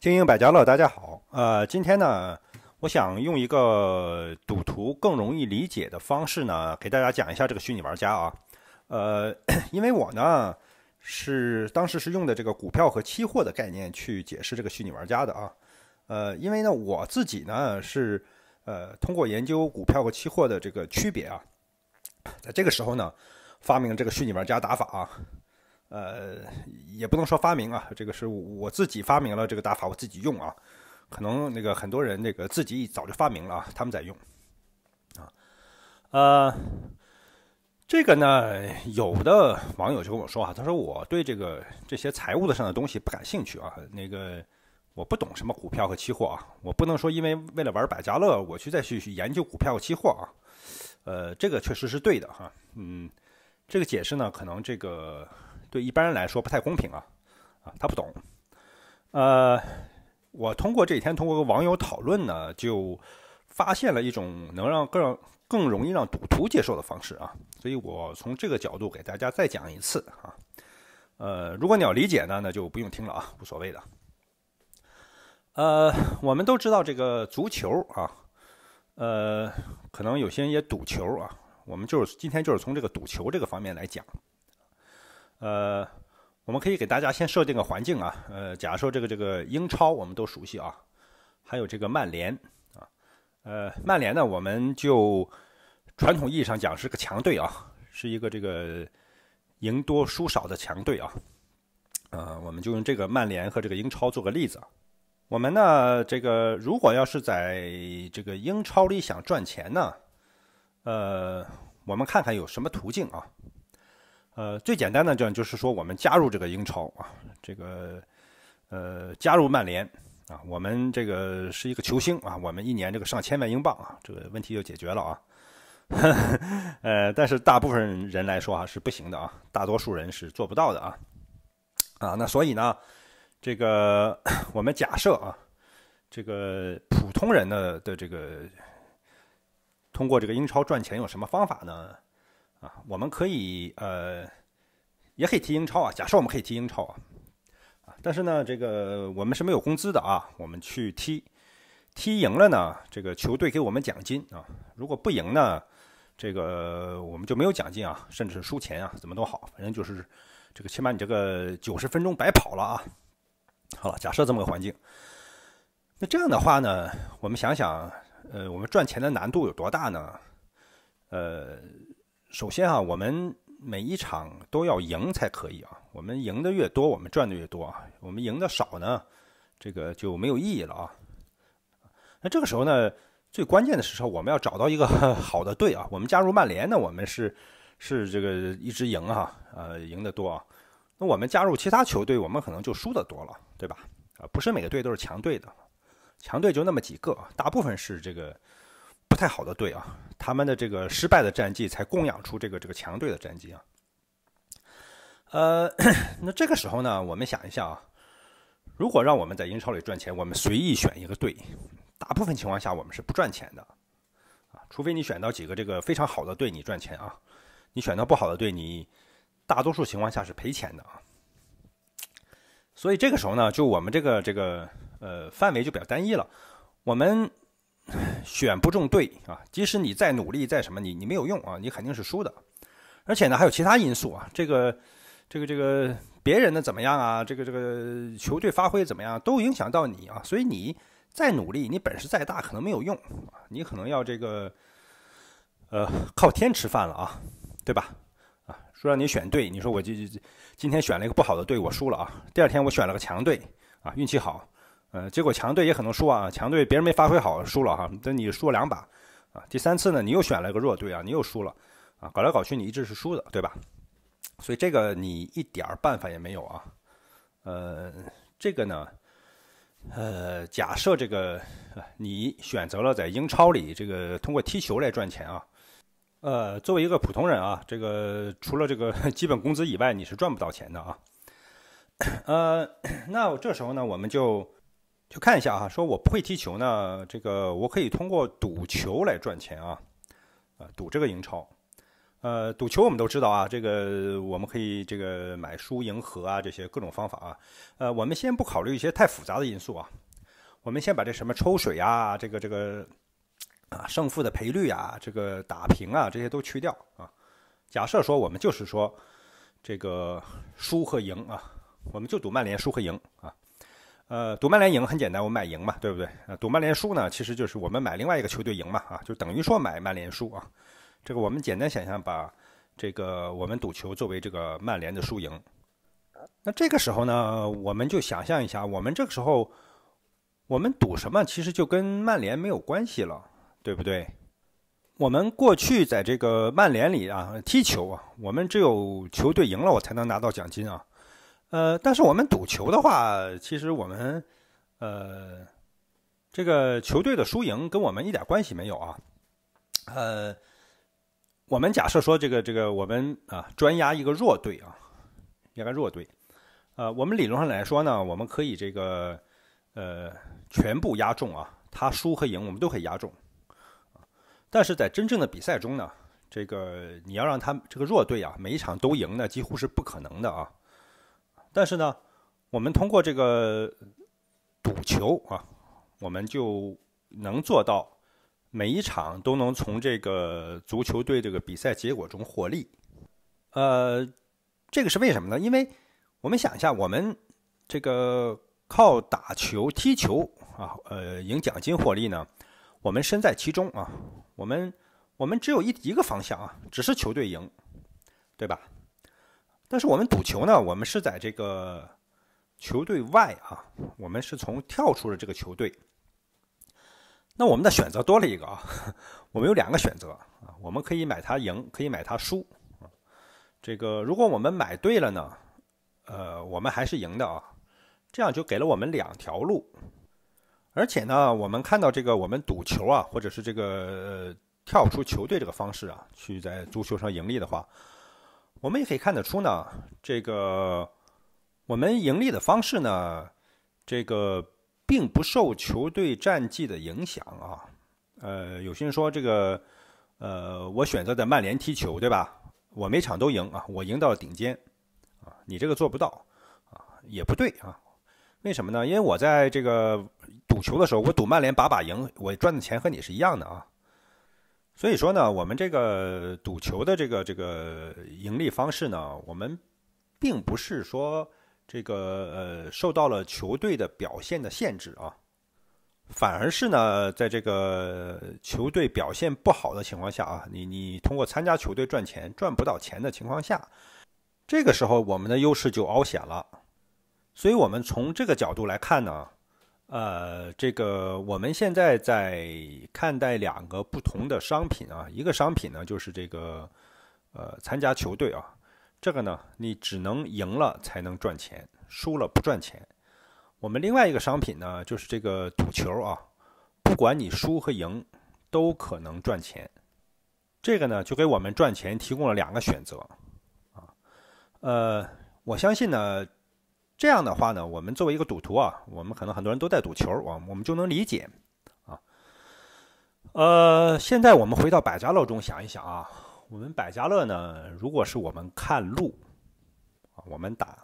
精英百家乐，大家好。呃，今天呢，我想用一个赌徒更容易理解的方式呢，给大家讲一下这个虚拟玩家啊。呃，因为我呢是当时是用的这个股票和期货的概念去解释这个虚拟玩家的啊。呃，因为呢我自己呢是呃通过研究股票和期货的这个区别啊，在这个时候呢发明这个虚拟玩家打法啊。呃，也不能说发明啊，这个是我自己发明了这个打法，我自己用啊。可能那个很多人那个自己早就发明了啊，他们在用啊。呃，这个呢，有的网友就跟我说啊，他说我对这个这些财务的上的东西不感兴趣啊，那个我不懂什么股票和期货啊，我不能说因为为了玩百家乐我去再去去研究股票和期货啊。呃，这个确实是对的哈，嗯，这个解释呢，可能这个。对一般人来说不太公平啊，啊，他不懂。呃，我通过这几天通过和网友讨论呢，就发现了一种能让更更容易让赌徒接受的方式啊，所以我从这个角度给大家再讲一次啊。呃，如果你要理解呢，那就不用听了啊，无所谓的。呃，我们都知道这个足球啊，呃，可能有些人也赌球啊，我们就是今天就是从这个赌球这个方面来讲。呃，我们可以给大家先设定个环境啊，呃，假如说这个这个英超我们都熟悉啊，还有这个曼联啊，呃，曼联呢，我们就传统意义上讲是个强队啊，是一个这个赢多输少的强队啊，呃，我们就用这个曼联和这个英超做个例子，我们呢，这个如果要是在这个英超里想赚钱呢，呃，我们看看有什么途径啊。呃，最简单的讲就是说，我们加入这个英超啊，这个呃，加入曼联啊，我们这个是一个球星啊，我们一年这个上千万英镑啊，这个问题就解决了啊。呃，但是大部分人来说啊是不行的啊，大多数人是做不到的啊。啊，那所以呢，这个我们假设啊，这个普通人的的这个通过这个英超赚钱有什么方法呢？啊，我们可以，呃，也可以踢英超啊。假设我们可以踢英超啊，啊，但是呢，这个我们是没有工资的啊。我们去踢，踢赢了呢，这个球队给我们奖金啊；如果不赢呢，这个我们就没有奖金啊，甚至是输钱啊，怎么都好，反正就是这个，起码你这个九十分钟白跑了啊。好了，假设这么个环境，那这样的话呢，我们想想，呃，我们赚钱的难度有多大呢？呃。首先啊，我们每一场都要赢才可以啊。我们赢的越多，我们赚的越多啊。我们赢的少呢，这个就没有意义了啊。那这个时候呢，最关键的时候，我们要找到一个好的队啊。我们加入曼联呢，我们是是这个一直赢哈，呃，赢得多啊。那我们加入其他球队，我们可能就输的多了，对吧？啊，不是每个队都是强队的，强队就那么几个，大部分是这个。不太好的队啊，他们的这个失败的战绩才供养出这个这个强队的战绩啊。呃，那这个时候呢，我们想一下啊，如果让我们在英超里赚钱，我们随意选一个队，大部分情况下我们是不赚钱的啊，除非你选到几个这个非常好的队，你赚钱啊，你选到不好的队，你大多数情况下是赔钱的啊。所以这个时候呢，就我们这个这个呃范围就比较单一了，我们。选不中队啊，即使你再努力再什么，你你没有用啊，你肯定是输的。而且呢，还有其他因素啊，这个这个这个别人的怎么样啊，这个这个球队发挥怎么样，都影响到你啊。所以你再努力，你本事再大，可能没有用啊，你可能要这个呃靠天吃饭了啊，对吧？啊，说让你选队，你说我就今天选了一个不好的队，我输了啊。第二天我选了个强队啊，运气好。呃，结果强队也可能输啊，强队别人没发挥好输了哈，但你输两把啊，第三次呢，你又选了个弱队啊，你又输了啊，搞来搞去你一直是输的，对吧？所以这个你一点儿办法也没有啊。呃，这个呢，呃，假设这个你选择了在英超里这个通过踢球来赚钱啊，呃，作为一个普通人啊，这个除了这个 基本工资以外，你是赚不到钱的啊。呃，那我这时候呢，我们就就看一下啊，说我不会踢球呢，这个我可以通过赌球来赚钱啊，啊，赌这个英超，呃，赌球我们都知道啊，这个我们可以这个买输赢和啊这些各种方法啊，呃，我们先不考虑一些太复杂的因素啊，我们先把这什么抽水啊，这个这个啊胜负的赔率啊，这个打平啊这些都去掉啊，假设说我们就是说这个输和赢啊，我们就赌曼联输和赢啊。呃，赌曼联赢很简单，我买赢嘛，对不对？赌曼联输呢，其实就是我们买另外一个球队赢嘛，啊，就等于说买曼联输啊。这个我们简单想象，把这个我们赌球作为这个曼联的输赢。那这个时候呢，我们就想象一下，我们这个时候我们赌什么，其实就跟曼联没有关系了，对不对？我们过去在这个曼联里啊踢球啊，我们只有球队赢了，我才能拿到奖金啊。呃，但是我们赌球的话，其实我们，呃，这个球队的输赢跟我们一点关系没有啊。呃，我们假设说这个这个我们啊，专压一个弱队啊，压个弱队，呃，我们理论上来说呢，我们可以这个呃全部压中啊，他输和赢我们都可以压中。但是在真正的比赛中呢，这个你要让他这个弱队啊每一场都赢呢，几乎是不可能的啊。但是呢，我们通过这个赌球啊，我们就能做到每一场都能从这个足球队这个比赛结果中获利。呃，这个是为什么呢？因为我们想一下，我们这个靠打球踢球啊，呃，赢奖金获利呢，我们身在其中啊，我们我们只有一一个方向啊，只是球队赢，对吧？但是我们赌球呢？我们是在这个球队外啊，我们是从跳出了这个球队。那我们的选择多了一个啊，我们有两个选择啊，我们可以买它赢，可以买它输啊。这个如果我们买对了呢，呃，我们还是赢的啊。这样就给了我们两条路，而且呢，我们看到这个我们赌球啊，或者是这个跳出球队这个方式啊，去在足球上盈利的话。我们也可以看得出呢，这个我们盈利的方式呢，这个并不受球队战绩的影响啊。呃，有些人说这个，呃，我选择在曼联踢球，对吧？我每场都赢啊，我赢到了顶尖啊。你这个做不到啊，也不对啊。为什么呢？因为我在这个赌球的时候，我赌曼联把把赢，我赚的钱和你是一样的啊。所以说呢，我们这个赌球的这个这个盈利方式呢，我们并不是说这个呃受到了球队的表现的限制啊，反而是呢，在这个球队表现不好的情况下啊，你你通过参加球队赚钱赚不到钱的情况下，这个时候我们的优势就凹显了，所以我们从这个角度来看呢。呃，这个我们现在在看待两个不同的商品啊，一个商品呢就是这个，呃，参加球队啊，这个呢你只能赢了才能赚钱，输了不赚钱。我们另外一个商品呢就是这个赌球啊，不管你输和赢，都可能赚钱。这个呢就给我们赚钱提供了两个选择啊，呃，我相信呢。这样的话呢，我们作为一个赌徒啊，我们可能很多人都在赌球，我我们就能理解啊。呃，现在我们回到百家乐中想一想啊，我们百家乐呢，如果是我们看路啊，我们打，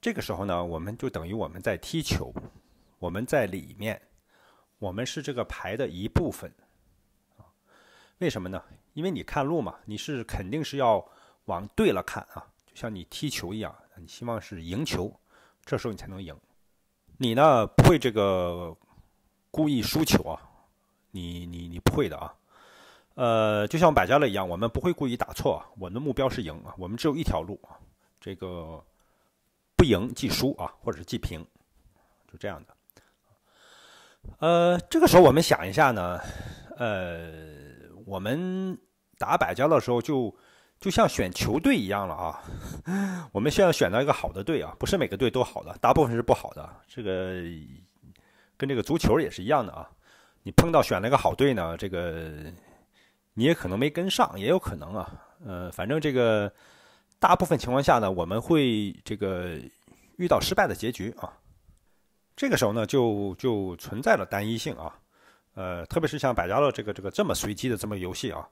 这个时候呢，我们就等于我们在踢球，我们在里面，我们是这个牌的一部分啊。为什么呢？因为你看路嘛，你是肯定是要往对了看啊，就像你踢球一样。你希望是赢球，这时候你才能赢。你呢不会这个故意输球啊？你你你不会的啊。呃，就像百家乐一样，我们不会故意打错。我们的目标是赢啊，我们只有一条路啊，这个不赢即输啊，或者是即平，就这样的。呃，这个时候我们想一下呢，呃，我们打百家乐的时候就。就像选球队一样了啊，我们需要选到一个好的队啊，不是每个队都好的，大部分是不好的。这个跟这个足球也是一样的啊，你碰到选了一个好队呢，这个你也可能没跟上，也有可能啊。呃，反正这个大部分情况下呢，我们会这个遇到失败的结局啊。这个时候呢，就就存在了单一性啊，呃，特别是像百家乐这个这个这么随机的这么游戏啊。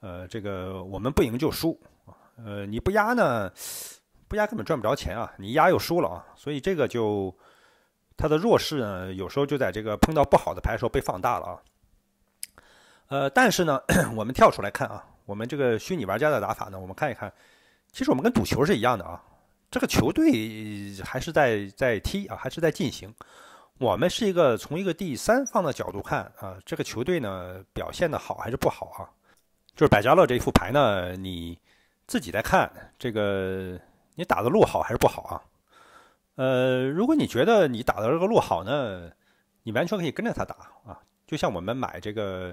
呃，这个我们不赢就输啊，呃，你不压呢，不压根本赚不着钱啊，你压又输了啊，所以这个就它的弱势呢，有时候就在这个碰到不好的牌的时候被放大了啊。呃，但是呢，我们跳出来看啊，我们这个虚拟玩家的打法呢，我们看一看，其实我们跟赌球是一样的啊，这个球队还是在在踢啊，还是在进行，我们是一个从一个第三方的角度看啊，这个球队呢表现的好还是不好啊？就是百家乐这一副牌呢，你自己在看这个，你打的路好还是不好啊？呃，如果你觉得你打的这个路好呢，你完全可以跟着他打啊，就像我们买这个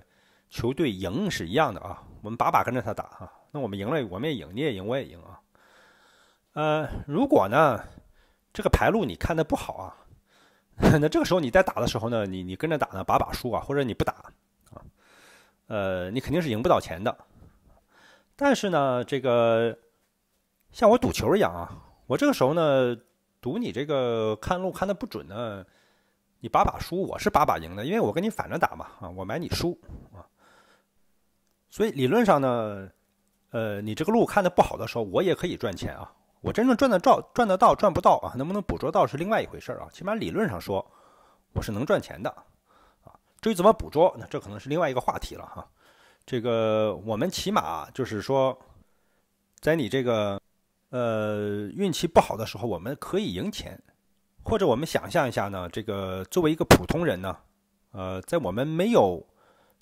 球队赢是一样的啊，我们把把跟着他打啊，那我们赢了我们也赢，你也赢我也赢啊。呃，如果呢这个牌路你看的不好啊，那这个时候你在打的时候呢，你你跟着打呢把把输啊，或者你不打。呃，你肯定是赢不到钱的。但是呢，这个像我赌球一样啊，我这个时候呢，赌你这个看路看的不准呢，你把把输，我是把把赢的，因为我跟你反着打嘛啊，我买你输啊。所以理论上呢，呃，你这个路看的不好的时候，我也可以赚钱啊。我真正赚得到、赚得到、赚不到啊，能不能捕捉到是另外一回事啊。起码理论上说，我是能赚钱的。至于怎么捕捉，那这可能是另外一个话题了哈。这个，我们起码就是说，在你这个呃运气不好的时候，我们可以赢钱；或者我们想象一下呢，这个作为一个普通人呢，呃，在我们没有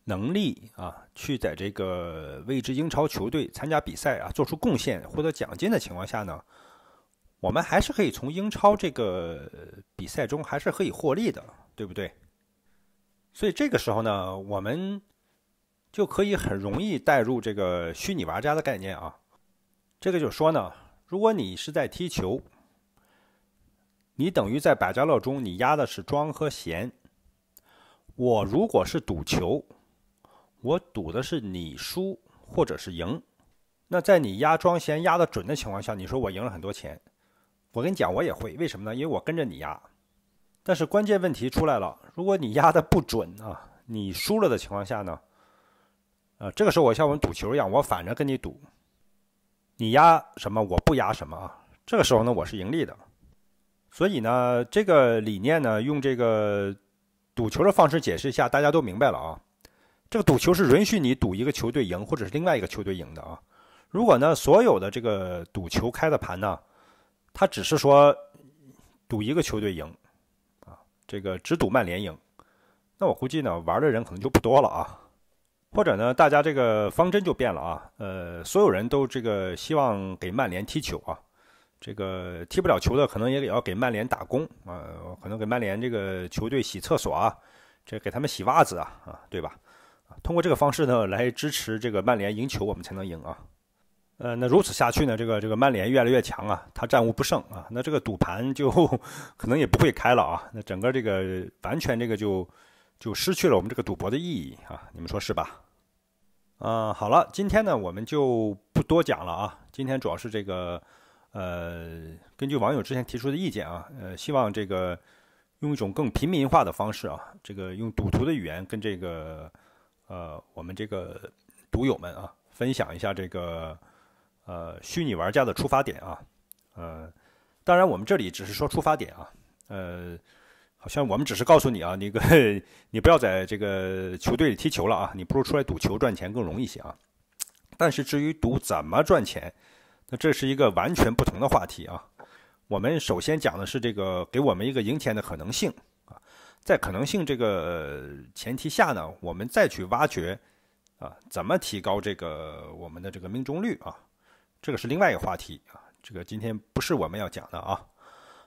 能力啊去在这个未知英超球队参加比赛啊做出贡献获得奖金的情况下呢，我们还是可以从英超这个比赛中还是可以获利的，对不对？所以这个时候呢，我们就可以很容易带入这个虚拟玩家的概念啊。这个就是说呢，如果你是在踢球，你等于在百家乐中你压的是庄和闲。我如果是赌球，我赌的是你输或者是赢。那在你压庄闲压的准的情况下，你说我赢了很多钱，我跟你讲我也会，为什么呢？因为我跟着你压。但是关键问题出来了：如果你压的不准啊，你输了的情况下呢？啊，这个时候我像我们赌球一样，我反着跟你赌，你压什么我不压什么啊？这个时候呢，我是盈利的。所以呢，这个理念呢，用这个赌球的方式解释一下，大家都明白了啊。这个赌球是允许你赌一个球队赢，或者是另外一个球队赢的啊。如果呢，所有的这个赌球开的盘呢，它只是说赌一个球队赢。这个只赌曼联赢，那我估计呢，玩的人可能就不多了啊，或者呢，大家这个方针就变了啊，呃，所有人都这个希望给曼联踢球啊，这个踢不了球的可能也得要给曼联打工啊，可能给曼联这个球队洗厕所啊，这给他们洗袜子啊，啊，对吧？通过这个方式呢，来支持这个曼联赢球，我们才能赢啊。呃，那如此下去呢？这个这个曼联越来越强啊，他战无不胜啊，那这个赌盘就 可能也不会开了啊。那整个这个完全这个就就失去了我们这个赌博的意义啊，你们说是吧？嗯，好了，今天呢我们就不多讲了啊。今天主要是这个，呃，根据网友之前提出的意见啊，呃，希望这个用一种更平民化的方式啊，这个用赌徒的语言跟这个呃我们这个赌友们啊分享一下这个。呃，虚拟玩家的出发点啊，呃，当然我们这里只是说出发点啊，呃，好像我们只是告诉你啊，你个 你不要在这个球队里踢球了啊，你不如出来赌球赚钱更容易一些啊。但是至于赌怎么赚钱，那这是一个完全不同的话题啊。我们首先讲的是这个，给我们一个赢钱的可能性啊，在可能性这个前提下呢，我们再去挖掘啊，怎么提高这个我们的这个命中率啊。这个是另外一个话题啊，这个今天不是我们要讲的啊，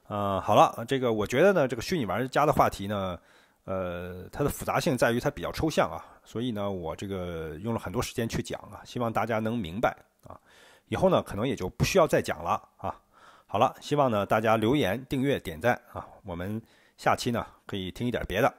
嗯，好了，这个我觉得呢，这个虚拟玩家的话题呢，呃，它的复杂性在于它比较抽象啊，所以呢，我这个用了很多时间去讲啊，希望大家能明白啊，以后呢，可能也就不需要再讲了啊，好了，希望呢大家留言、订阅、点赞啊，我们下期呢可以听一点别的。